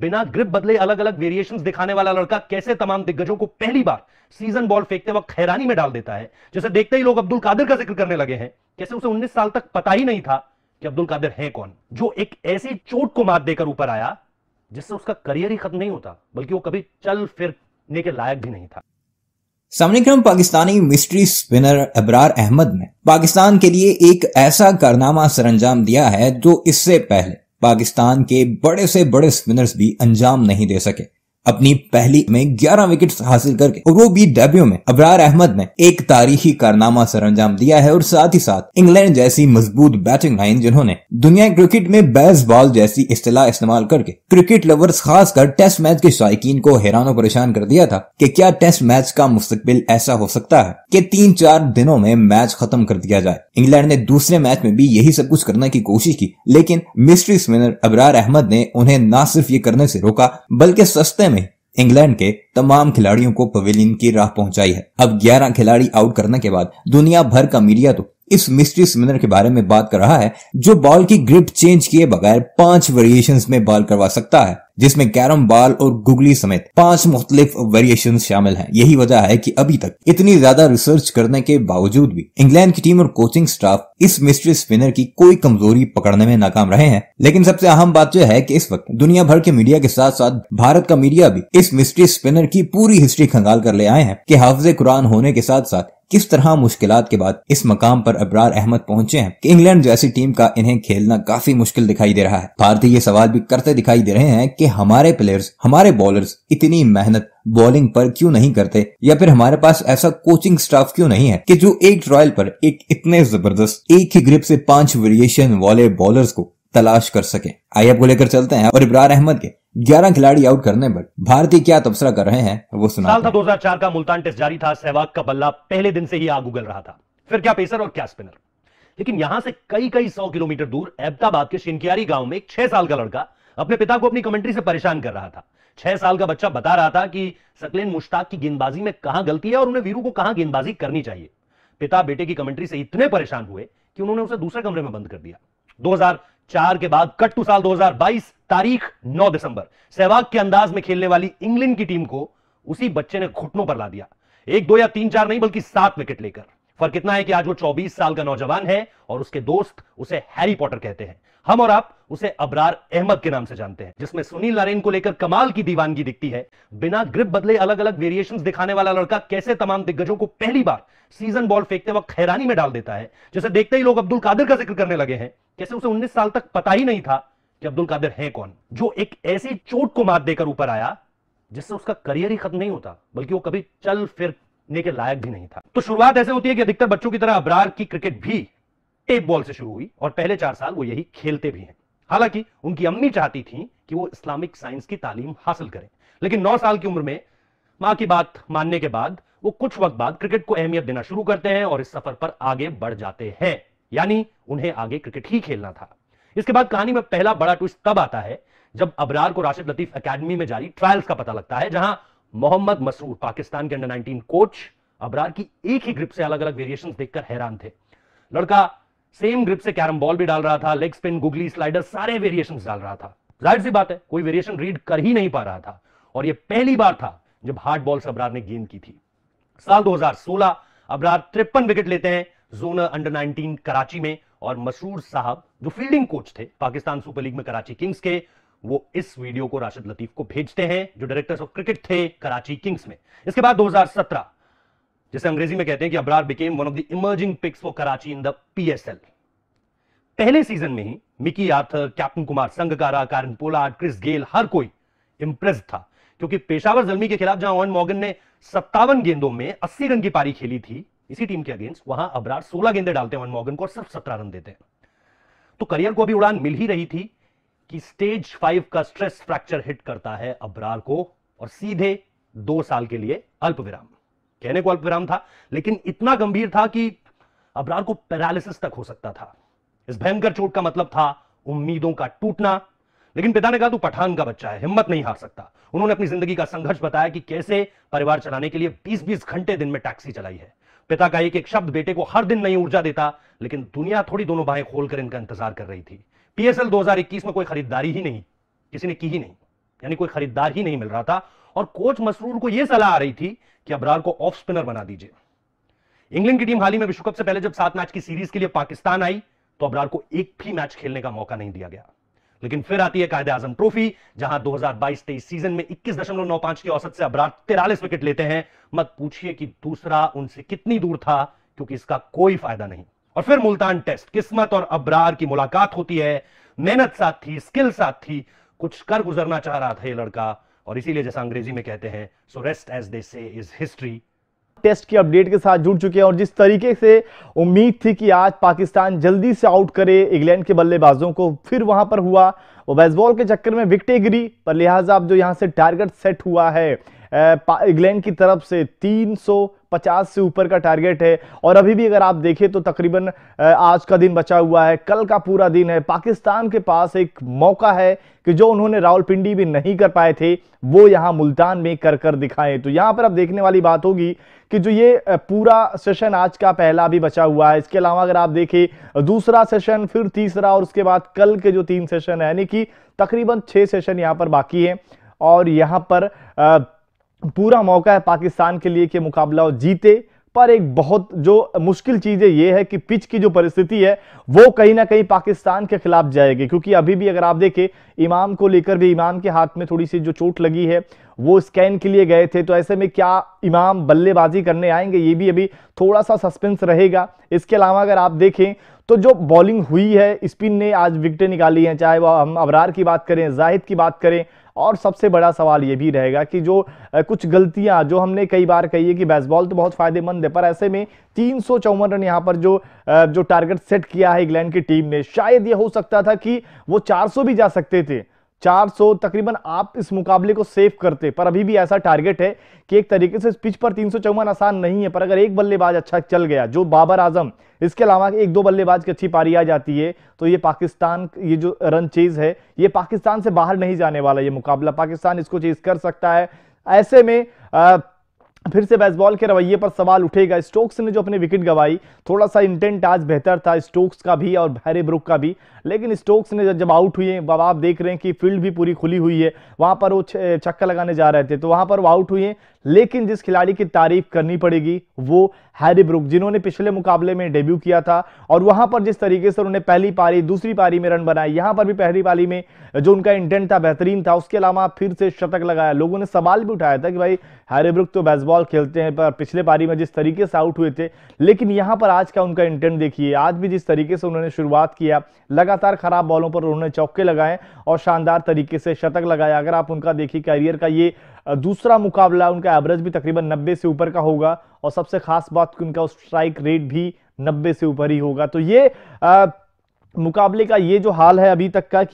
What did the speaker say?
बिना ग्रिप बदले अलग अलग वेरिएशंस दिखाने वाला लड़का कैसे तमाम दिग्गजों को पहली बार सीजन बॉल फेंकते वक्त हैरानी में डाल देता है जैसे देखते ही लोग अब्दुल कादिर का जिक्र करने लगे हैं कैसे उसे उन्नीस साल तक पता ही नहीं था कि अब्दुल कादिर है कौन जो एक ऐसी चोट को मात देकर ऊपर आया जिससे उसका करियर ही खत्म नहीं होता बल्कि वो कभी चल फिर के लायक भी नहीं था सामने पाकिस्तानी मिस्ट्री स्पिनर अबरार अहमद ने पाकिस्तान के लिए एक ऐसा कारनामा सरंजाम दिया है जो इससे पहले पाकिस्तान के बड़े से बड़े स्पिनर्स भी अंजाम नहीं दे सके अपनी पहली में 11 विकेट हासिल करके और वो भी डेब्यू में अबरार अहमद ने एक तारीखी कारनामा सर अंजाम दिया है और साथ ही साथ इंग्लैंड जैसी मजबूत बैटिंग लाइन जिन्होंने दुनिया क्रिकेट में बॉल जैसी इस्तेला इस्तेमाल करके क्रिकेट लवर्स खासकर टेस्ट मैच के शायकीन को हैरान परेशान कर दिया था की क्या टेस्ट मैच का मुस्तबिल ऐसा हो सकता है की तीन चार दिनों में मैच खत्म कर दिया जाए इंग्लैंड ने दूसरे मैच में भी यही सब कुछ करने की कोशिश की लेकिन मिस्ट्री स्पिनर अबरार अहमद ने उन्हें न सिर्फ ये करने से रोका बल्कि सस्ते इंग्लैंड के तमाम खिलाड़ियों को पवेलियन की राह पहुंचाई है अब 11 खिलाड़ी आउट करने के बाद दुनिया भर का मीडिया तो इस मिस्ट्री स्पिनर के बारे में बात कर रहा है जो बॉल की ग्रिप चेंज किए बगैर पांच वेरिएशन में बॉल करवा सकता है जिसमें कैरम बॉल और गुगली समेत पांच मुख्तलिफ वेरिएशन शामिल हैं। यही वजह है कि अभी तक इतनी ज्यादा रिसर्च करने के बावजूद भी इंग्लैंड की टीम और कोचिंग स्टाफ इस मिस्ट्री स्पिनर की कोई कमजोरी पकड़ने में नाकाम रहे हैं लेकिन सबसे अहम बात यह है की इस वक्त दुनिया भर के मीडिया के साथ साथ भारत का मीडिया भी इस मिस्ट्री स्पिनर की पूरी हिस्ट्री खंगाल कर ले आए हैं की हाफजे कुरान होने के साथ साथ किस तरह मुश्किल के बाद इस मकाम पर अबरार अहमद पहुंचे हैं कि इंग्लैंड जैसी टीम का इन्हें खेलना काफी मुश्किल दिखाई दे रहा है भारतीय ये सवाल भी करते दिखाई दे रहे हैं कि हमारे प्लेयर्स हमारे बॉलर्स इतनी मेहनत बॉलिंग पर क्यों नहीं करते या फिर हमारे पास ऐसा कोचिंग स्टाफ क्यों नहीं है कि जो एक ट्रायल पर एक इतने जबरदस्त एक ही ग्रिप से पांच वेरिएशन वाले बॉलर्स को तलाश कर सके आइए आपको लेकर चलते हैं और इब्रार अहमद के ग्यारह खिलाड़ी आउट करने पर भारतीय क्या तबसरा कर रहे हैं वो सुना साल था दो का मुल्तान टेस्ट जारी था सहवाग का बल्ला पहले दिन से ही आग उगल रहा था फिर क्या पेसर और क्या स्पिनर लेकिन यहां से कई कई सौ किलोमीटर दूर एबदाबाद के शिनकियारी गांव में एक छह साल का लड़का अपने पिता को अपनी कमेंट्री से परेशान कर रहा था छह साल का बच्चा बता रहा था कि सकलेन मुश्ताक की गेंदबाजी में कहां गलती है और उन्हें वीरू को कहां गेंदबाजी करनी चाहिए पिता बेटे की कमेंट्री से इतने परेशान हुए कि उन्होंने उसे दूसरे कमरे में बंद कर दिया 2000 चार के बाद कट टू साल 2022 तारीख 9 दिसंबर सहवाग के अंदाज में खेलने वाली इंग्लैंड की टीम को उसी बच्चे ने घुटनों पर ला दिया एक दो या तीन चार नहीं बल्कि सात विकेट लेकर फर्क इतना है कि आज वो 24 साल का नौजवान है और उसके दोस्त उसे हैरी पॉटर कहते हैं हम और आप उसे अबरार अहमद के नाम से जानते हैं जिसमें सुनील नारायण को लेकर कमाल की दीवानगी दिखती है बिना ग्रिप बदले अलग अलग वेरिएशंस दिखाने वाला लड़का कैसे तमाम दिग्गजों को पहली बार सीजन बॉल फेंकते वक्त हैरानी में डाल देता है जैसे देखते ही लोग अब्दुल कादिर का जिक्र करने लगे हैं कैसे उसे उन्नीस साल तक पता ही नहीं था कि अब्दुल कादिर है कौन जो एक ऐसी चोट को मात देकर ऊपर आया जिससे उसका करियर ही खत्म नहीं होता बल्कि वो कभी चल फिर के लायक भी नहीं था तो शुरुआत ऐसे होती है कि अधिकतर बच्चों की तरह अबरार की क्रिकेट भी टेप बॉल से शुरू हुई और पहले चार साल वो यही खेलते भी हैं हालांकि उनकी अम्मी चाहती थी कि वो इस्लामिक साइंस की तालीम हासिल करें लेकिन नौ साल की उम्र में माँ की बात मानने के बाद वो कुछ वक्त बाद क्रिकेट को अहमियत देना शुरू करते हैं और इस सफर पर आगे बढ़ जाते हैं यानी उन्हें आगे क्रिकेट ही खेलना था इसके बाद कहानी में पहला बड़ा ट्विस्ट तब आता है जब अबरार को राशिद लतीफ एकेडमी में जारी ट्रायल्स का पता लगता है जहां मोहम्मद मसूर पाकिस्तान के अंडर 19 कोच अबरार की एक ही ग्रिप से अलग अलग वेरिएशन देखकर हैरान थे लड़का सेम ग्रिप से कैरम बॉल भी डाल रहा था लेग स्पिन गुगली स्लाइडर सारे वेरिएशन डाल रहा था जाहिर सी बात है कोई वेरिएशन रीड कर ही नहीं पा रहा था और यह पहली बार था जब हार्ड बॉल से अबरार ने गेंद की थी साल 2016 अबरार तिरपन विकेट लेते हैं जोनर अंडर 19 कराची में और मशहूर साहब जो फील्डिंग कोच थे पाकिस्तान सुपर लीग में कराची किंग्स के वो इस वीडियो को राशिद लतीफ को भेजते हैं जो डायरेक्टर्स ऑफ क्रिकेट थे कराची किंग्स में इसके बाद 2017 जैसे अंग्रेजी में कहते हैं कि Abrar became one of the emerging picks for Karachi in the PSL पहले सीजन में ही Mickey Arthur captain Kumar Sangakkara Kieron Pollard Chris Gayle हर कोई इंप्रेस था क्योंकि पेशावर जलमी के खिलाफ जहां ऑन मॉगन ने सत्तावन गेंदों में अस्सी रन की पारी खेली थी इसी टीम के अगेंस्ट वहां अबरार सोलह गेंदे डालते हैं ऑन मॉगन को और सिर्फ सत्रह रन देते हैं तो करियर को अभी उड़ान मिल ही रही थी कि स्टेज फाइव का स्ट्रेस फ्रैक्चर हिट करता है अबरार को और सीधे दो साल के लिए अल्प विराम कहने को अल्पविराम था लेकिन इतना गंभीर था कि अबरार को पैरालिसिस तक हो सकता था इस भयंकर चोट का मतलब था उम्मीदों का टूटना लेकिन पिता ने कहा तू पठान का बच्चा है हिम्मत नहीं हार सकता उन्होंने अपनी जिंदगी का संघर्ष बताया कि कैसे परिवार चलाने के लिए 20-20 घंटे दिन में टैक्सी चलाई है पिता का एक एक शब्द बेटे को हर दिन नई ऊर्जा देता लेकिन दुनिया थोड़ी दोनों बाहें खोलकर इनका इंतजार कर रही थी पीएसएल दो में कोई खरीदारी ही नहीं किसी ने की ही नहीं यानी कोई खरीदार ही नहीं मिल रहा था और कोच मसरूर को यह सलाह आ रही थी कि अबरार को ऑफ स्पिनर बना दीजिए इंग्लैंड की टीम हाल ही में विश्व कप से पहले जब सात मैच की सीरीज के लिए पाकिस्तान आई तो अबरार को एक भी मैच खेलने का मौका नहीं दिया गया लेकिन फिर आती है कायदे आजम ट्रॉफी जहां 2022-23 सीजन में 21.95 की औसत से अबरार तिरालीस विकेट लेते हैं मत पूछिए कि दूसरा उनसे कितनी दूर था क्योंकि इसका कोई फायदा नहीं और फिर मुल्तान टेस्ट किस्मत और अबरार की मुलाकात होती है मेहनत साथ थी स्किल साथ थी कुछ कर गुजरना चाह रहा था ये लड़का और इसीलिए जैसा अंग्रेजी में कहते हैं so rest as they say is history test की अपडेट के साथ जुड़ चुके हैं और जिस तरीके से उम्मीद थी कि आज पाकिस्तान जल्दी से आउट करे इंग्लैंड के बल्लेबाजों को फिर वहां पर हुआ वो बेसबॉल के चक्कर में विकटे गिरी पर लिहाजा अब जो यहां से टारगेट सेट हुआ है इंग्लैंड की तरफ से 350 से ऊपर का टारगेट है और अभी भी अगर आप देखें तो तकरीबन आज का दिन बचा हुआ है कल का पूरा दिन है पाकिस्तान के पास एक मौका है कि जो उन्होंने रावलपिंडी भी नहीं कर पाए थे वो यहां मुल्तान में कर कर दिखाएं तो यहां पर अब देखने वाली बात होगी कि जो ये पूरा सेशन आज का पहला भी बचा हुआ है इसके अलावा अगर आप देखें दूसरा सेशन फिर तीसरा और उसके बाद कल के जो तीन सेशन है यानी कि तकरीबन छः सेशन यहाँ पर बाकी है और यहाँ पर पूरा मौका है पाकिस्तान के लिए कि मुकाबला जीते पर एक बहुत जो मुश्किल चीज़ है ये है कि पिच की जो परिस्थिति है वो कहीं ना कहीं पाकिस्तान के खिलाफ जाएगी क्योंकि अभी भी अगर आप देखें इमाम को लेकर भी इमाम के हाथ में थोड़ी सी जो चोट लगी है वो स्कैन के लिए गए थे तो ऐसे में क्या इमाम बल्लेबाजी करने आएंगे ये भी अभी थोड़ा सा सस्पेंस रहेगा इसके अलावा अगर आप देखें तो जो बॉलिंग हुई है स्पिन ने आज विकटें निकाली हैं चाहे वह हम अबरार की बात करें जाहिद की बात करें और सबसे बड़ा सवाल ये भी रहेगा कि जो कुछ गलतियाँ जो हमने कई बार कही है कि बेसबॉल तो बहुत फ़ायदेमंद है पर ऐसे में तीन रन यहाँ पर जो जो टारगेट सेट किया है इंग्लैंड की टीम ने शायद ये हो सकता था कि वो 400 भी जा सकते थे 400 तकरीबन आप इस मुकाबले को सेफ करते पर अभी भी ऐसा टारगेट है कि एक तरीके से इस पिच पर तीन आसान नहीं है पर अगर एक बल्लेबाज अच्छा चल गया जो बाबर आजम इसके अलावा एक दो बल्लेबाज की अच्छी पारी आ जाती है तो ये पाकिस्तान ये जो रन चेज है ये पाकिस्तान से बाहर नहीं जाने वाला ये मुकाबला पाकिस्तान इसको चेज कर सकता है ऐसे में आ, फिर से बेसबॉल के रवैये पर सवाल उठेगा स्टोक्स ने जो अपने विकेट गवाई थोड़ा सा इंटेंट आज बेहतर था स्टोक्स का भी और हैरी ब्रुक का भी लेकिन स्टोक्स ने जब आउट हुए अब आप देख रहे हैं कि फील्ड भी पूरी खुली हुई है वहाँ पर वो चक्कर लगाने जा रहे थे तो वहाँ पर वो आउट हुए लेकिन जिस खिलाड़ी की तारीफ करनी पड़ेगी वो हैरी ब्रुक जिन्होंने पिछले मुकाबले में डेब्यू किया था और वहां पर जिस तरीके से उन्होंने पहली पारी दूसरी पारी में रन बनाए यहां पर भी पहली पारी में जो उनका इंटेंट था बेहतरीन था उसके अलावा फिर से शतक लगाया लोगों ने सवाल भी उठाया था कि भाई हैरी ब्रुक तो बेसबॉल खेलते हैं पर पिछले पारी में जिस तरीके से आउट हुए थे लेकिन यहां पर आज का उनका इंटेंट देखिए आज भी जिस तरीके से उन्होंने शुरुआत किया लगातार खराब बॉलों पर उन्होंने चौके लगाए और शानदार तरीके से शतक लगाया अगर आप उनका देखिए करियर का ये दूसरा मुकाबला उनका एवरेज भी तकरीबन 90 से ऊपर का होगा और सबसे खास बात कि उनका स्ट्राइक रेट भी 90 से ऊपर ही होगा तो ये आ, मुकाबले का ये जो हाल है अभी तक का